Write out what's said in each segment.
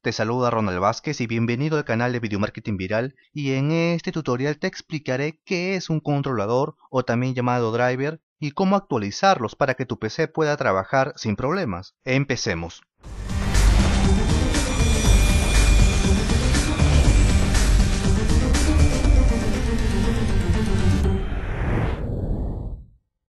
Te saluda Ronald Vázquez y bienvenido al canal de Video Marketing Viral y en este tutorial te explicaré qué es un controlador o también llamado driver y cómo actualizarlos para que tu PC pueda trabajar sin problemas. Empecemos.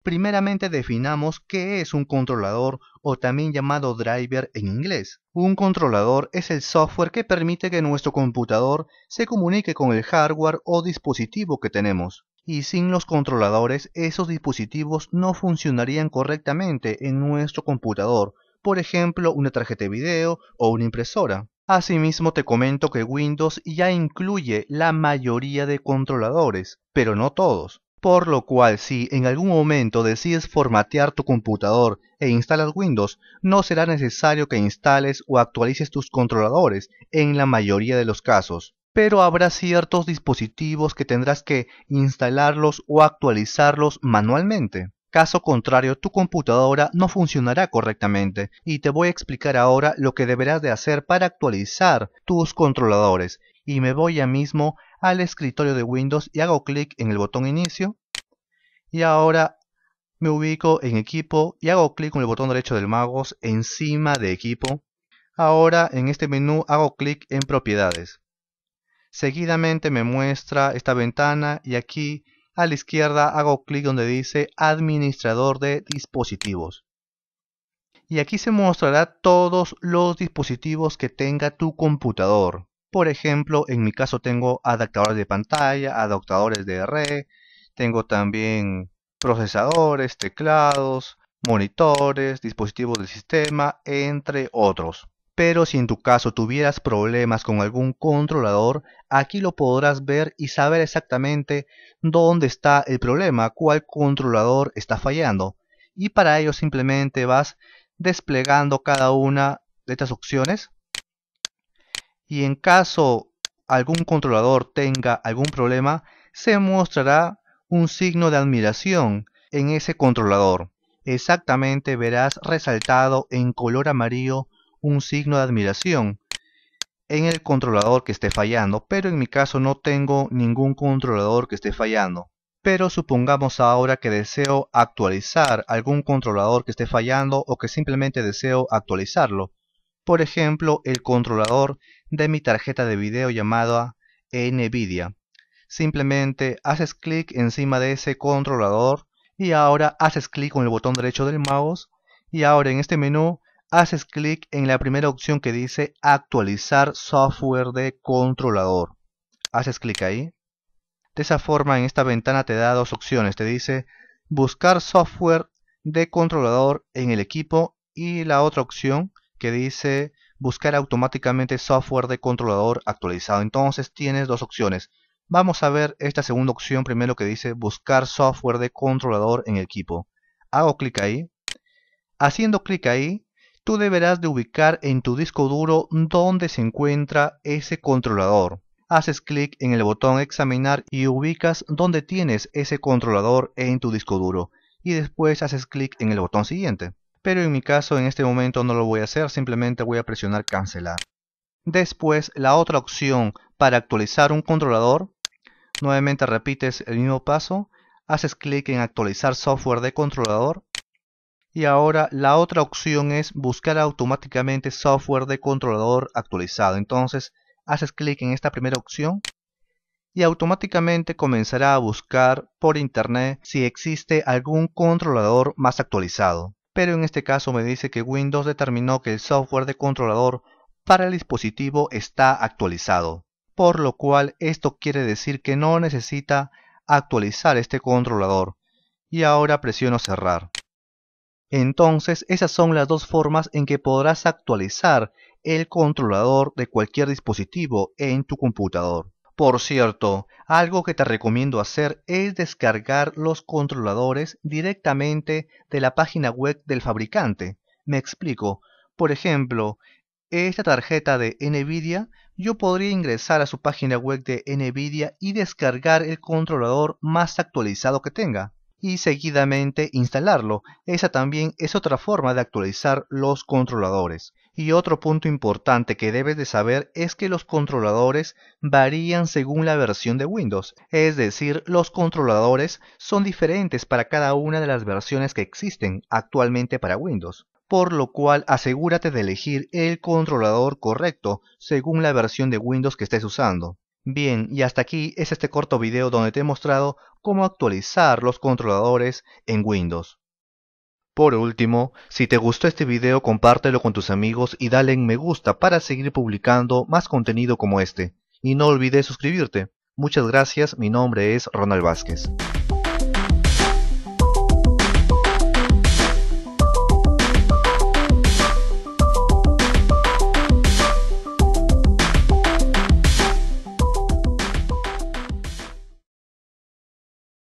Primeramente definamos qué es un controlador o también llamado driver en inglés. Un controlador es el software que permite que nuestro computador se comunique con el hardware o dispositivo que tenemos. Y sin los controladores esos dispositivos no funcionarían correctamente en nuestro computador, por ejemplo una tarjeta de video o una impresora. Asimismo te comento que Windows ya incluye la mayoría de controladores, pero no todos. Por lo cual, si en algún momento decides formatear tu computador e instalas Windows, no será necesario que instales o actualices tus controladores en la mayoría de los casos. Pero habrá ciertos dispositivos que tendrás que instalarlos o actualizarlos manualmente. Caso contrario, tu computadora no funcionará correctamente y te voy a explicar ahora lo que deberás de hacer para actualizar tus controladores. Y me voy ya mismo al escritorio de Windows y hago clic en el botón inicio. Y ahora me ubico en equipo y hago clic con el botón derecho del magos encima de equipo. Ahora en este menú hago clic en propiedades. Seguidamente me muestra esta ventana y aquí a la izquierda hago clic donde dice administrador de dispositivos. Y aquí se mostrará todos los dispositivos que tenga tu computador. Por ejemplo, en mi caso tengo adaptadores de pantalla, adaptadores de red, tengo también procesadores, teclados, monitores, dispositivos del sistema, entre otros. Pero si en tu caso tuvieras problemas con algún controlador, aquí lo podrás ver y saber exactamente dónde está el problema, cuál controlador está fallando. Y para ello simplemente vas desplegando cada una de estas opciones. Y en caso algún controlador tenga algún problema, se mostrará un signo de admiración en ese controlador. Exactamente verás resaltado en color amarillo un signo de admiración en el controlador que esté fallando, pero en mi caso no tengo ningún controlador que esté fallando. Pero supongamos ahora que deseo actualizar algún controlador que esté fallando o que simplemente deseo actualizarlo. Por ejemplo, el controlador de mi tarjeta de video llamada NVIDIA. Simplemente haces clic encima de ese controlador y ahora haces clic con el botón derecho del mouse y ahora en este menú haces clic en la primera opción que dice actualizar software de controlador. Haces clic ahí. De esa forma en esta ventana te da dos opciones. Te dice buscar software de controlador en el equipo y la otra opción que dice buscar automáticamente software de controlador actualizado. Entonces tienes dos opciones. Vamos a ver esta segunda opción primero que dice buscar software de controlador en el equipo. Hago clic ahí. Haciendo clic ahí tú deberás de ubicar en tu disco duro dónde se encuentra ese controlador. Haces clic en el botón examinar y ubicas dónde tienes ese controlador en tu disco duro y después haces clic en el botón siguiente. Pero en mi caso en este momento no lo voy a hacer, simplemente voy a presionar cancelar. Después la otra opción para actualizar un controlador, nuevamente repites el mismo paso, haces clic en actualizar software de controlador y ahora la otra opción es buscar automáticamente software de controlador actualizado. Entonces haces clic en esta primera opción y automáticamente comenzará a buscar por internet si existe algún controlador más actualizado. Pero en este caso me dice que Windows determinó que el software de controlador para el dispositivo está actualizado. Por lo cual esto quiere decir que no necesita actualizar este controlador. Y ahora presiono cerrar. Entonces, esas son las dos formas en que podrás actualizar el controlador de cualquier dispositivo en tu computador. Por cierto, algo que te recomiendo hacer es descargar los controladores directamente de la página web del fabricante. Me explico. Por ejemplo, esta tarjeta de Nvidia, yo podría ingresar a su página web de Nvidia y descargar el controlador más actualizado que tenga y seguidamente instalarlo. Esa también es otra forma de actualizar los controladores. Y otro punto importante que debes de saber es que los controladores varían según la versión de Windows, es decir, los controladores son diferentes para cada una de las versiones que existen actualmente para Windows por lo cual asegúrate de elegir el controlador correcto según la versión de Windows que estés usando. Bien, y hasta aquí es este corto video donde te he mostrado cómo actualizar los controladores en Windows. Por último, si te gustó este video compártelo con tus amigos y dale en me gusta para seguir publicando más contenido como este. Y no olvides suscribirte. Muchas gracias, mi nombre es Ronald Vázquez.